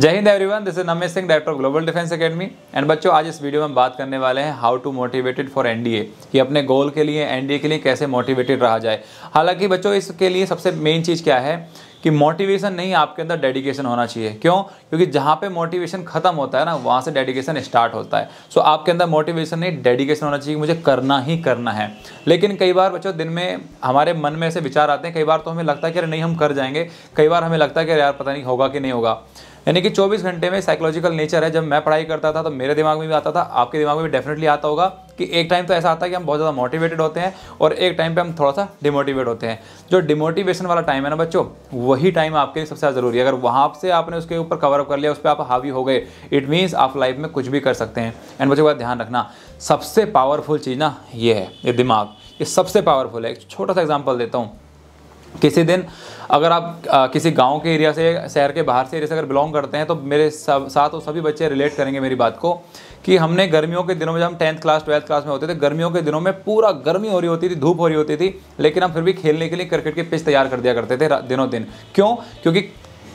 जय हिंद everyone this is Namesh Singh director global defence academy and बच्चों आज इस वीडियो में बात करने वाले हैं how to motivated for NDA कि अपने गोल के लिए एनडीए के लिए कैसे मोटिवेटेड रहा जाए हालांकि बच्चों इसके लिए सबसे मेन चीज़ क्या है कि मोटिवेशन नहीं आपके अंदर डेडिकेशन होना चाहिए क्यों क्योंकि जहाँ पे मोटिवेशन खत्म होता है ना वहाँ से डेडिकेशन स्टार्ट होता है सो so, आपके अंदर मोटिवेशन नहीं डेडिकेशन होना चाहिए मुझे करना ही करना है लेकिन कई बार बच्चों दिन में हमारे मन में ऐसे विचार आते हैं कई बार तो हमें लगता है कि अरे नहीं हम कर जाएंगे कई बार हमें लगता है कि यार पता नहीं होगा कि नहीं होगा यानी कि 24 घंटे में साइकोलॉजिकल नेचर है जब मैं पढ़ाई करता था तो मेरे दिमाग में भी आता था आपके दिमाग में भी डेफिनेटली आता होगा कि एक टाइम तो ऐसा आता है कि हम बहुत ज़्यादा मोटिवेटेड होते हैं और एक टाइम पे हम थोड़ा सा डिमोटिवेट होते हैं जो डिमोटिवेशन वाला टाइम है ना बच्चों वही टाइम आपके लिए सबसे ज़्यादा ज़रूरी है अगर वहाँ से आपने उसके ऊपर कवर अप कर लिया उस पर आप हावी हो गए इट मीन्स आप लाइफ में कुछ भी कर सकते हैं एंड बच्चों का ध्यान रखना सबसे पावरफुल चीज़ ना ये है ये दिमाग ये सबसे पावरफुल है एक छोटा सा एग्जाम्पल देता हूँ किसी दिन अगर आप आ, किसी गांव के एरिया से शहर के बाहर से एरिया से अगर बिलोंग करते हैं तो मेरे सब साथ वो सभी बच्चे रिलेट करेंगे मेरी बात को कि हमने गर्मियों के दिनों में जब हम टेंथ क्लास ट्वेल्थ क्लास में होते थे गर्मियों के दिनों में पूरा गर्मी हो रही होती थी धूप हो रही होती थी लेकिन हम फिर भी खेलने के लिए क्रिकेट के पिच तैयार कर दिया करते थे दिनों दिन क्यों क्योंकि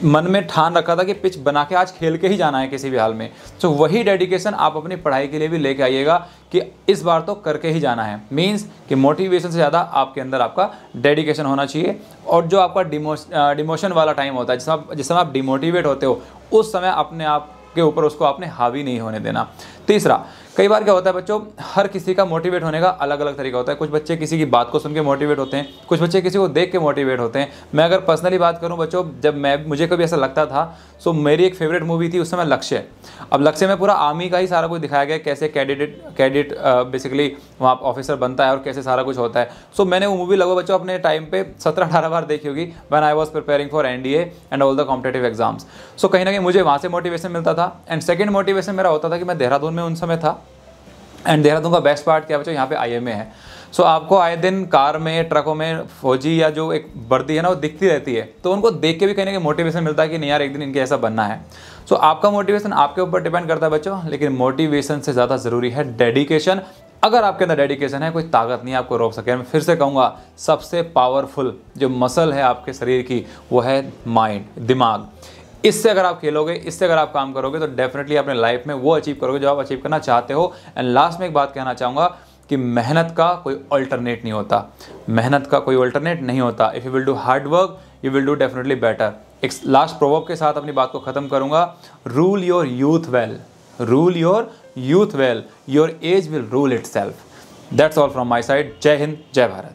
मन में ठान रखा था कि पिच बना के आज खेल के ही जाना है किसी भी हाल में तो वही डेडिकेशन आप अपनी पढ़ाई के लिए भी लेके आइएगा कि इस बार तो करके ही जाना है मीन्स कि मोटिवेशन से ज़्यादा आपके अंदर आपका डेडिकेशन होना चाहिए और जो आपका डिमो डिमोशन वाला टाइम होता है जिस समय आप डिमोटिवेट होते हो उस समय अपने आप के ऊपर उसको आपने हावी नहीं होने देना तीसरा कई बार क्या होता है बच्चों हर किसी का मोटिवेट होने का अलग अलग तरीका होता है कुछ बच्चे किसी की बात को सुन के मोटिवेट होते हैं कुछ बच्चे किसी को देख के मोटिवेट होते हैं मैं अगर पर्सनली बात करूं बच्चों जब मैं मुझे कभी ऐसा लगता था सो मेरी एक फेवरेट मूवी थी उस समय लक्ष्य अब लक्ष्य में पूरा आर्मी का ही सारा कुछ दिखाया गया कैसे कैडिडेट कैडिट बेसिकली वहाँ ऑफिसर बनता है और कैसे सारा कुछ होता है सो मैंने वो मूवी लगभग बच्चों अपने टाइम पर सत्रह अठारह बार देखी होगी when I was preparing for N D and all the competitive exams so कहीं ना कहीं मुझे वहाँ से मोटिवेशन मिलता था एंड सेकेंड मोटिवेशन मेरा होता था कि मैं देहरादून में उन समय था एंड देहरादून का बेस्ट पार्ट क्या बच्चों यहाँ पे आई आईएमए है सो so, आपको आए दिन कार में ट्रकों में फौजी या जो एक वर्दी है ना वो दिखती रहती है तो उनको देख के भी कहीं ना कहीं मोटिवेशन मिलता है कि नहीं यार एक दिन इनके ऐसा बनना है सो so, आपका मोटिवेशन आपके ऊपर डिपेंड करता है बच्चों लेकिन मोटिवेशन से ज़्यादा ज़रूरी है डेडिकेशन अगर आपके अंदर डेडिकेशन है कोई ताकत नहीं आपको रोक सके मैं फिर से कहूँगा सबसे पावरफुल जो मसल है आपके शरीर की वो है माइंड दिमाग इससे अगर आप खेलोगे इससे अगर आप काम करोगे तो डेफिनेटली अपने लाइफ में वो अचीव करोगे जो आप अचीव करना चाहते हो एंड लास्ट में एक बात कहना चाहूँगा कि मेहनत का कोई अल्टरनेट नहीं होता मेहनत का कोई अल्टरनेट नहीं होता if you will do hard work you will do definitely better एक लास्ट प्रोवर्ब के साथ अपनी बात को ख़त्म करूंगा rule your youth well rule your youth well your age will rule itself that's all from my side जय हिंद जय भारत